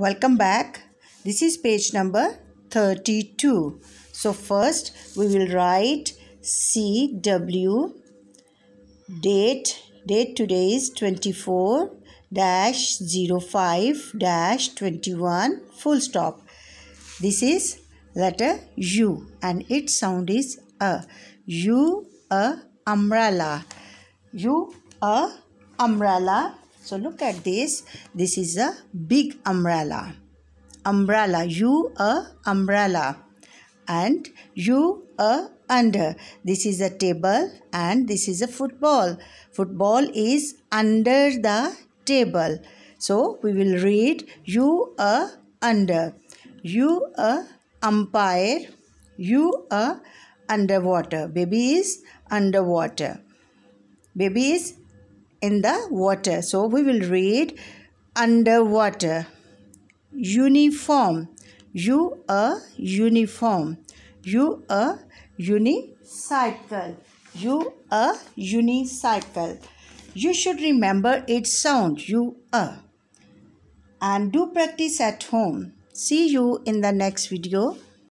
Welcome back. This is page number 32. So first we will write CW date. Date today is 24 dash 05 dash 21 full stop. This is letter U and its sound is A. U A umbrella. U A umbrella so look at this. This is a big umbrella. Umbrella. You a umbrella. And you a under. This is a table and this is a football. Football is under the table. So we will read you a under. You a umpire. You a underwater. Baby is underwater. Baby is in the water. So we will read underwater. Uniform. You a uniform. You a unicycle. You a unicycle. You should remember its sound. You a. And do practice at home. See you in the next video.